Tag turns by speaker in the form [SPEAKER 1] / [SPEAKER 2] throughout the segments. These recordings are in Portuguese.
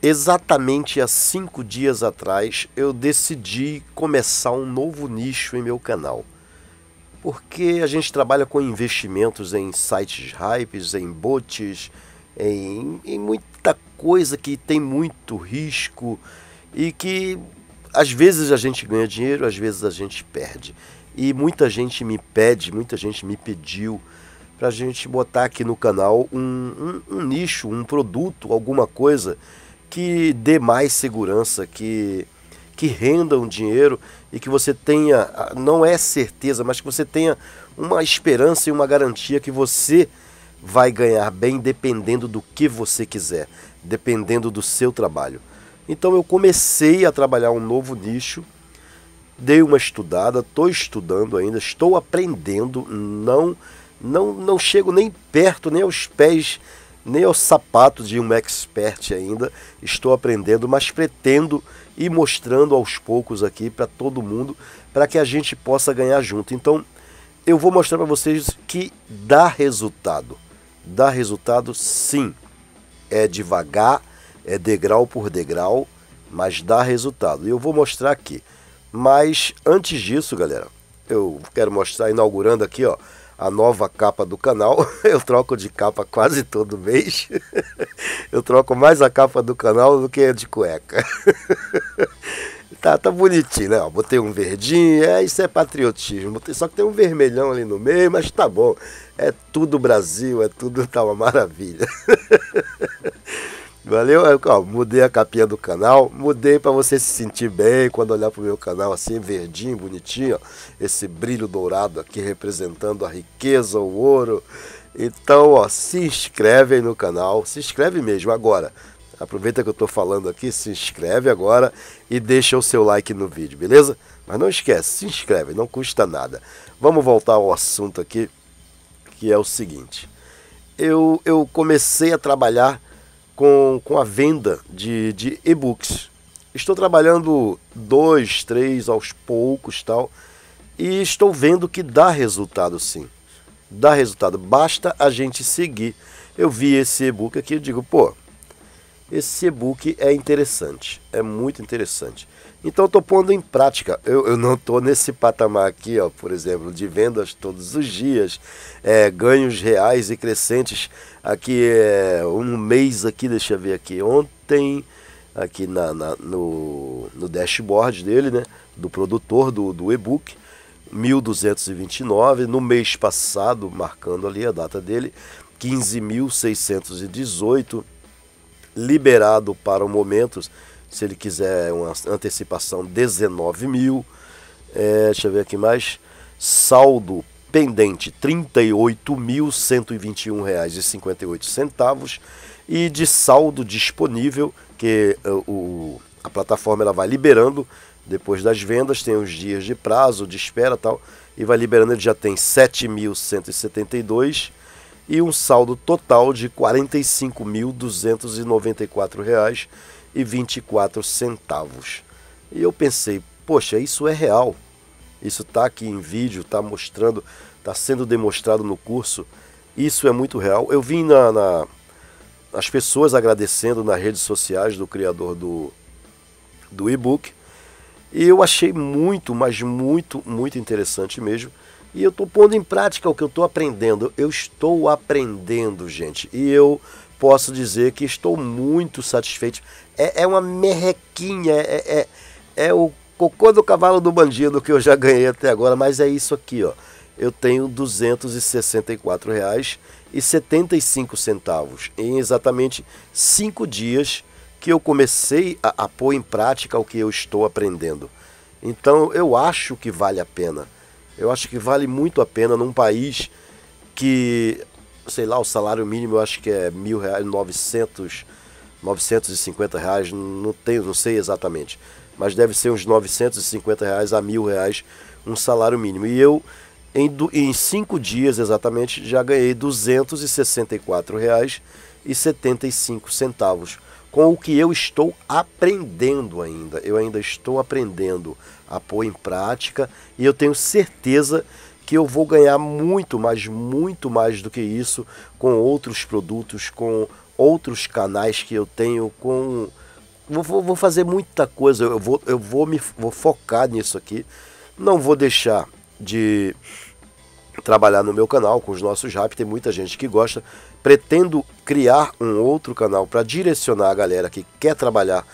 [SPEAKER 1] Exatamente há cinco dias atrás eu decidi começar um novo nicho em meu canal. Porque a gente trabalha com investimentos em sites hypes, em bots, em, em muita coisa que tem muito risco e que às vezes a gente ganha dinheiro, às vezes a gente perde. E muita gente me pede, muita gente me pediu para a gente botar aqui no canal um, um, um nicho, um produto, alguma coisa que dê mais segurança, que, que renda um dinheiro e que você tenha, ah, não é certeza, mas que você tenha uma esperança e uma garantia que você vai ganhar bem dependendo do que você quiser, dependendo do seu trabalho. Então eu comecei a trabalhar um novo nicho, dei uma estudada, estou estudando ainda, estou aprendendo, não não não chego nem perto, nem aos pés nem aos sapatos de um expert ainda. Estou aprendendo, mas pretendo ir mostrando aos poucos aqui para todo mundo, para que a gente possa ganhar junto. Então, eu vou mostrar para vocês que dá resultado. Dá resultado sim. É devagar, é degrau por degrau, mas dá resultado. E eu vou mostrar aqui. Mas antes disso, galera, eu quero mostrar inaugurando aqui, ó a nova capa do canal. Eu troco de capa quase todo mês. Eu troco mais a capa do canal do que a de cueca. Tá, tá bonitinho, né? Ó, botei um verdinho, é, isso é patriotismo. Só que tem um vermelhão ali no meio, mas tá bom. É tudo Brasil, é tudo tá uma maravilha. Valeu? Ó, mudei a capinha do canal, mudei para você se sentir bem quando olhar pro meu canal, assim, verdinho, bonitinho, ó, esse brilho dourado aqui representando a riqueza, o ouro. Então, ó, se inscreve aí no canal, se inscreve mesmo agora. Aproveita que eu estou falando aqui, se inscreve agora e deixa o seu like no vídeo, beleza? Mas não esquece, se inscreve, não custa nada. Vamos voltar ao assunto aqui, que é o seguinte. Eu, eu comecei a trabalhar com, com a venda de, de e-books. Estou trabalhando dois, três aos poucos tal, e estou vendo que dá resultado sim. Dá resultado, basta a gente seguir. Eu vi esse e-book aqui e digo, pô, esse e-book é interessante, é muito interessante. Então estou pondo em prática. Eu, eu não estou nesse patamar aqui, ó, por exemplo, de vendas todos os dias, é, ganhos reais e crescentes. Aqui é um mês aqui, deixa eu ver aqui. Ontem, aqui na, na no, no dashboard dele, né? Do produtor do, do e-book. 1.229, no mês passado, marcando ali a data dele, 15.618, liberado para o momento, se ele quiser uma antecipação, 19 mil. É, deixa eu ver aqui mais. Saldo pendente, R$ 38.121,58. E de saldo disponível, que é, o, a plataforma ela vai liberando depois das vendas, tem os dias de prazo, de espera tal, e vai liberando, ele já tem 7.172 e um saldo total de R$ 45.294,00 e 24 centavos. E eu pensei, poxa, isso é real. Isso está aqui em vídeo, está mostrando, está sendo demonstrado no curso. Isso é muito real. Eu vi na, na, as pessoas agradecendo nas redes sociais do criador do, do e-book. E eu achei muito, mas muito, muito interessante mesmo. E eu estou pondo em prática o que eu estou aprendendo. Eu estou aprendendo, gente. E eu posso dizer que estou muito satisfeito. É, é uma merrequinha, é, é, é, é o cocô do cavalo do bandido que eu já ganhei até agora, mas é isso aqui, ó. Eu tenho R$ 264,75 em exatamente cinco dias que eu comecei a, a pôr em prática o que eu estou aprendendo. Então eu acho que vale a pena. Eu acho que vale muito a pena num país que sei lá, o salário mínimo eu acho que é mil reais, novecentos, novecentos e cinquenta reais, não tenho, não sei exatamente, mas deve ser uns novecentos e cinquenta reais a mil reais um salário mínimo. E eu, em, em cinco dias exatamente, já ganhei duzentos e sessenta e quatro reais e setenta e cinco centavos com o que eu estou aprendendo ainda. Eu ainda estou aprendendo a pôr em prática e eu tenho certeza que que eu vou ganhar muito, mais, muito mais do que isso com outros produtos, com outros canais que eu tenho, com vou, vou fazer muita coisa, eu vou, eu vou me vou focar nisso aqui. Não vou deixar de trabalhar no meu canal com os nossos rap, tem muita gente que gosta. Pretendo criar um outro canal para direcionar a galera que quer trabalhar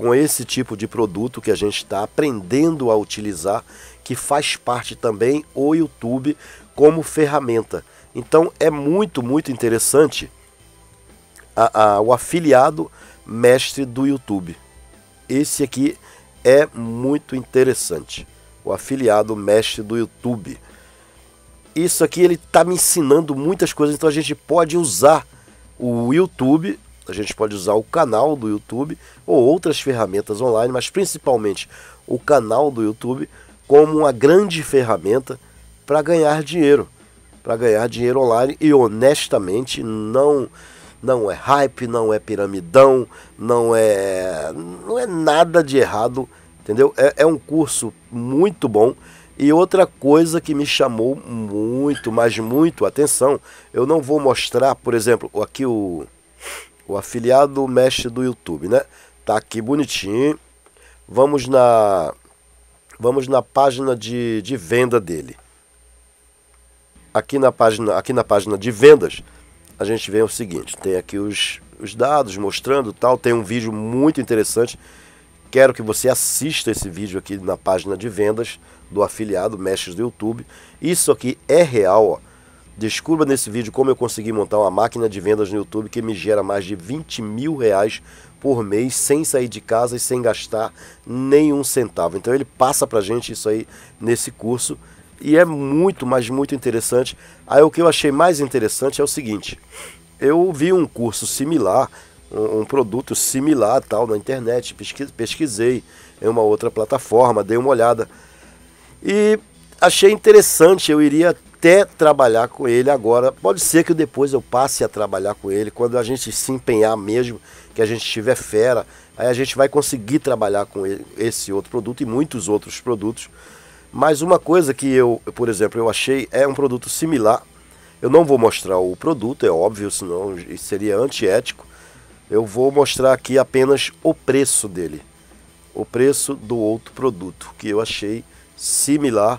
[SPEAKER 1] com esse tipo de produto que a gente está aprendendo a utilizar, que faz parte também o YouTube como ferramenta. Então é muito, muito interessante a, a, o afiliado mestre do YouTube. Esse aqui é muito interessante. O afiliado mestre do YouTube. Isso aqui ele está me ensinando muitas coisas, então a gente pode usar o YouTube a gente pode usar o canal do YouTube ou outras ferramentas online, mas principalmente o canal do YouTube como uma grande ferramenta para ganhar dinheiro, para ganhar dinheiro online e honestamente não não é hype, não é piramidão, não é não é nada de errado, entendeu? É, é um curso muito bom. E outra coisa que me chamou muito, mas muito atenção, eu não vou mostrar, por exemplo, aqui o o afiliado mestre do YouTube, né? Tá aqui bonitinho. Vamos na vamos na página de, de venda dele. Aqui na página aqui na página de vendas a gente vê o seguinte, tem aqui os, os dados mostrando tal, tem um vídeo muito interessante. Quero que você assista esse vídeo aqui na página de vendas do afiliado Mestres do YouTube. Isso aqui é real, ó Descubra nesse vídeo como eu consegui montar uma máquina de vendas no YouTube que me gera mais de 20 mil reais por mês sem sair de casa e sem gastar nenhum centavo. Então ele passa para gente isso aí nesse curso e é muito, mas muito interessante. Aí o que eu achei mais interessante é o seguinte, eu vi um curso similar, um, um produto similar tal na internet, pesquisei em uma outra plataforma, dei uma olhada e achei interessante, eu iria até trabalhar com ele agora. Pode ser que depois eu passe a trabalhar com ele, quando a gente se empenhar mesmo, que a gente estiver fera, aí a gente vai conseguir trabalhar com esse outro produto e muitos outros produtos. Mas uma coisa que eu, por exemplo, eu achei é um produto similar. Eu não vou mostrar o produto, é óbvio, senão seria antiético. Eu vou mostrar aqui apenas o preço dele, o preço do outro produto que eu achei similar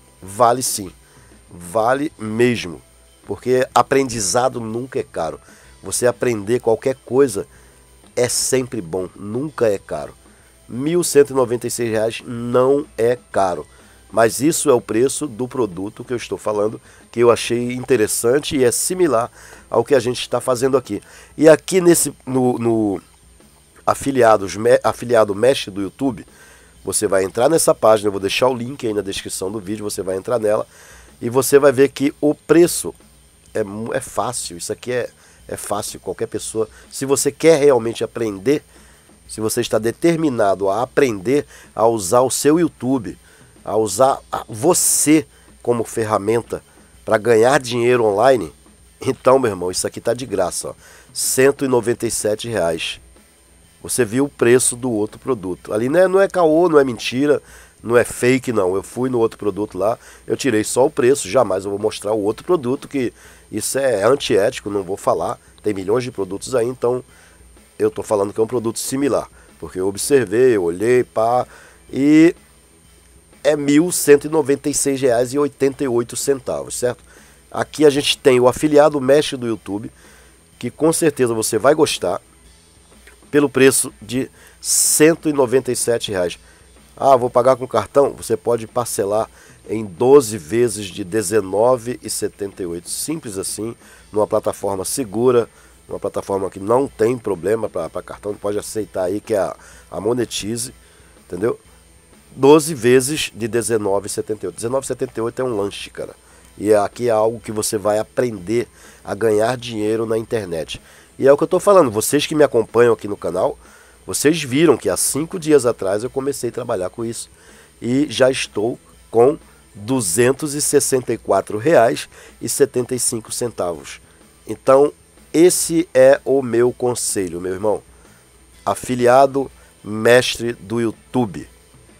[SPEAKER 1] Vale sim. Vale mesmo. Porque aprendizado nunca é caro. Você aprender qualquer coisa é sempre bom, nunca é caro. R$ 1.196 não é caro. Mas isso é o preço do produto que eu estou falando, que eu achei interessante e é similar ao que a gente está fazendo aqui. E aqui nesse no, no afiliados, afiliado mestre do YouTube, você vai entrar nessa página, eu vou deixar o link aí na descrição do vídeo, você vai entrar nela e você vai ver que o preço é, é fácil, isso aqui é, é fácil, qualquer pessoa. Se você quer realmente aprender, se você está determinado a aprender a usar o seu YouTube, a usar você como ferramenta para ganhar dinheiro online, então, meu irmão, isso aqui está de graça, R$ 197 reais. Você viu o preço do outro produto. Ali não é, não é caô, não é mentira, não é fake, não. Eu fui no outro produto lá, eu tirei só o preço, jamais eu vou mostrar o outro produto, que isso é antiético, não vou falar. Tem milhões de produtos aí, então eu estou falando que é um produto similar. Porque eu observei, eu olhei, pá, e é R$ 1.196,88, certo? Aqui a gente tem o afiliado mestre do YouTube, que com certeza você vai gostar pelo preço de R$ reais. Ah, vou pagar com cartão? Você pode parcelar em 12 vezes de e 19,78. Simples assim, numa plataforma segura, uma plataforma que não tem problema para cartão, pode aceitar aí que é a, a Monetize, entendeu? 12 vezes de 19,78. 19,78 é um lanche, cara. E aqui é algo que você vai aprender a ganhar dinheiro na internet. E é o que eu estou falando. Vocês que me acompanham aqui no canal, vocês viram que há cinco dias atrás eu comecei a trabalhar com isso. E já estou com R$ 264,75. Então, esse é o meu conselho, meu irmão. Afiliado mestre do YouTube.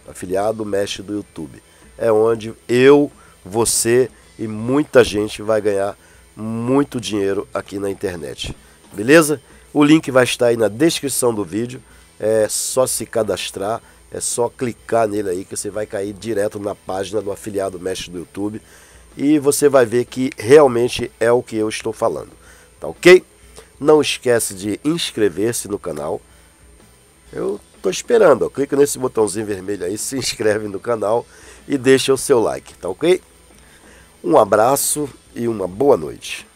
[SPEAKER 1] Afiliado mestre do YouTube. É onde eu, você e muita gente vai ganhar muito dinheiro aqui na internet beleza? O link vai estar aí na descrição do vídeo. É só se cadastrar, é só clicar nele aí que você vai cair direto na página do afiliado mestre do YouTube e você vai ver que realmente é o que eu estou falando, tá ok? Não esquece de inscrever-se no canal. Eu estou esperando, ó. clica nesse botãozinho vermelho aí, se inscreve no canal e deixa o seu like, tá ok? Um abraço e uma boa noite.